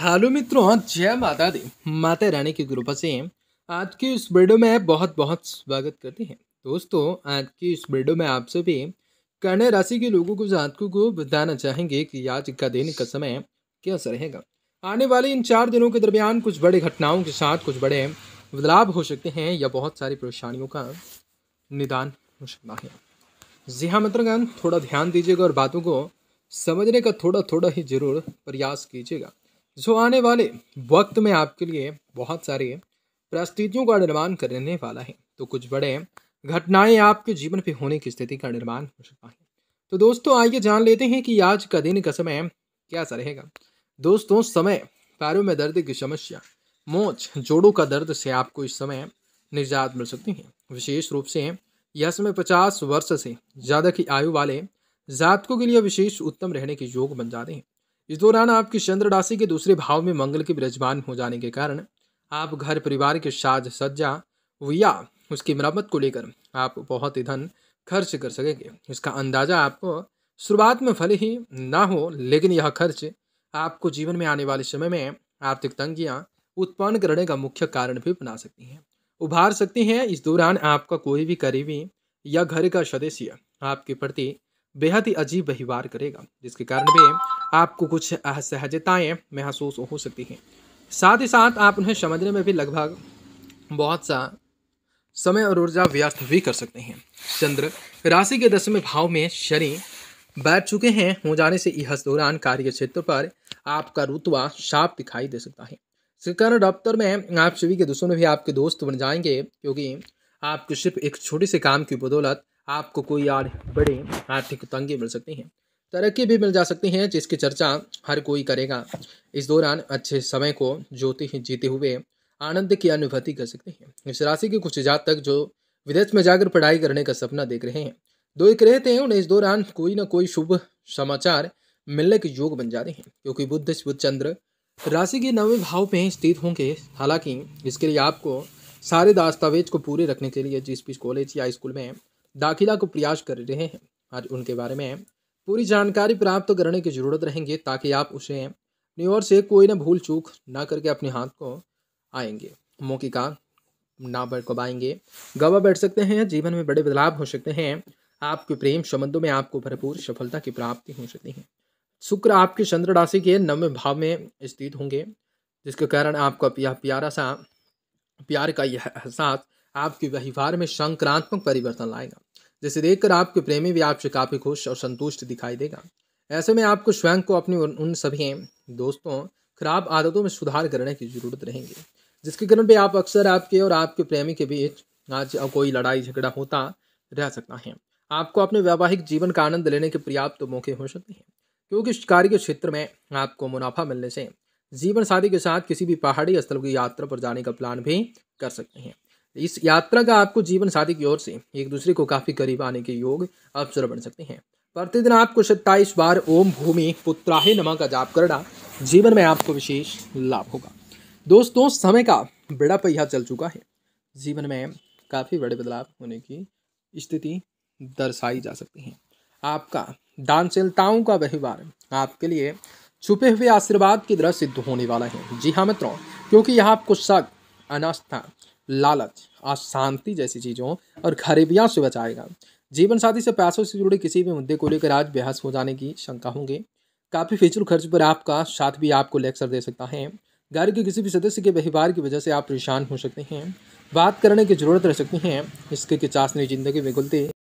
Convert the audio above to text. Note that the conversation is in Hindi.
हेलो मित्रों जय माता दी माता रानी की कृपा से आज की इस वीडियो में बहुत बहुत स्वागत करते हैं दोस्तों आज की इस वीडियो में आप सभी कन्या राशि के लोगों को जातकों को बताना चाहेंगे कि आज का दिन का समय कैसा रहेगा आने वाले इन चार दिनों के दरमियान कुछ बड़े घटनाओं के साथ कुछ बड़े बदलाव हो सकते हैं या बहुत सारी परेशानियों का निदान हो सकता है जी हाँ मित्रगण थोड़ा ध्यान दीजिएगा और बातों को समझने का थोड़ा थोड़ा ही जरूर प्रयास कीजिएगा जो आने वाले वक्त में आपके लिए बहुत सारे परिस्थितियों का निर्माण करने वाला है तो कुछ बड़े घटनाएं आपके जीवन पे होने की स्थिति का निर्माण हो सकता है तो दोस्तों आइए जान लेते हैं कि आज का दिन का समय क्या सा रहेगा दोस्तों समय पैरों में दर्द की समस्या मोच जोड़ों का दर्द से आपको इस समय निजात मिल सकती है विशेष रूप से यह समय पचास वर्ष से ज़्यादा की आयु वाले जातकों के लिए विशेष उत्तम रहने के योग बन जाते हैं इस दौरान आपकी चंद्र राशि के दूसरे भाव में मंगल के विराजमान हो जाने के कारण आप घर परिवार के साज सज्जा या उसकी मरम्मत को लेकर आप बहुत ही धन खर्च कर सकेंगे इसका अंदाज़ा आपको शुरुआत में फल ही ना हो लेकिन यह खर्च आपको जीवन में आने वाले समय में आर्थिक तंगियां उत्पन्न करने का मुख्य कारण भी बना सकती हैं उभार सकती हैं इस दौरान आपका कोई भी करीबी या घर का सदस्य आपके प्रति बेहद ही अजीब व्यवहार करेगा जिसके कारण भी आपको कुछ असहजताएँ महसूस हो सकती हैं साथ ही साथ आप उन्हें समझने में भी लगभग बहुत सा समय और ऊर्जा व्यर्थ भी कर सकते हैं चंद्र राशि के दसवें भाव में शनि बैठ चुके हैं हो जाने से इस दौरान कार्य क्षेत्र पर आपका रुतवा साफ दिखाई दे सकता है इसके कारण दफ्तर में आप सभी के दुश्मन भी आपके दोस्त बन जाएंगे क्योंकि आपको सिर्फ एक छोटे से काम की बदौलत आपको कोई और बड़े आर्थिक तंगी मिल सकती हैं तरक्की भी मिल जा सकती है जिसकी चर्चा हर कोई करेगा इस दौरान अच्छे समय को जोते ही जीते हुए आनंद की अनुभूति कर सकते हैं इस राशि के कुछ जातक जो विदेश में जाकर पढ़ाई करने का सपना देख रहे हैं दो एक रहते हैं उन्हें इस दौरान कोई ना कोई शुभ समाचार मिलने के योग बन जाते हैं क्योंकि बुद्ध बुद्ध चंद्र राशि के नवे भाव में स्थित होंगे हालांकि इसके लिए आपको सारे दस्तावेज को पूरे रखने के लिए जिस भी कॉलेज या स्कूल में दाखिला को प्रयास कर रहे हैं आज उनके बारे में पूरी जानकारी प्राप्त करने की जरूरत रहेंगे ताकि आप उसे न्यूयॉर्क से कोई ना भूल चूक ना करके अपने हाथ को आएंगे मौके का ना बढ़ कब आएंगे गवा बैठ सकते हैं जीवन में बड़े बदलाव हो सकते हैं आपके प्रेम संबंधों में आपको भरपूर सफलता की प्राप्ति हो सकती है शुक्र आपके चंद्र राशि के नवम भाव में स्थित होंगे जिसके कारण आपका यह प्यारा सा प्यार का यह एहसास आपके व्यवहार में संक्रांत्मक परिवर्तन लाएगा जिसे देखकर आपके प्रेमी भी आपसे काफ़ी खुश और संतुष्ट दिखाई देगा ऐसे में आपको स्वयं को अपने उन सभी दोस्तों खराब आदतों में सुधार करने की ज़रूरत रहेगी जिसके कारण भी आप अक्सर आपके और आपके प्रेमी के बीच आज कोई लड़ाई झगड़ा होता रह सकता है आपको अपने वैवाहिक जीवन का आनंद लेने के पर्याप्त तो मौके हो सकते हैं क्योंकि कार्य के क्षेत्र में आपको मुनाफा मिलने से जीवन साथी के साथ किसी भी पहाड़ी स्थल की यात्रा पर जाने का प्लान भी कर सकते हैं इस यात्रा का आपको जीवन साथी की ओर से एक दूसरे को काफ़ी करीब आने के योग अवसर बन सकते हैं प्रतिदिन आपको सत्ताईस बार ओम भूमि पुत्राहे नमा का जाप करना जीवन में आपको विशेष लाभ होगा दोस्तों समय का बड़ा पहिया चल चुका है जीवन में काफ़ी बड़े बदलाव होने की स्थिति दर्शाई जा सकती है आपका दानशीलताओं का व्यवहार आपके लिए छुपे हुए आशीर्वाद की तरह सिद्ध होने वाला है जी हाँ मित्रों क्योंकि यह आपको शक अनास्था लालच अशांति जैसी चीज़ों और खरीबियाँ से बचाएगा जीवन साथी से पैसों से जुड़े किसी भी मुद्दे को लेकर आज बेहस हो जाने की शंका होंगे काफ़ी फिजुल खर्च पर आपका साथ भी आपको लेक्चर दे सकता है घर के किसी भी सदस्य के व्यवहार की वजह से आप परेशान हो सकते हैं बात करने की जरूरत रह सकती हैं इसके चाशनी ज़िंदगी में घुलते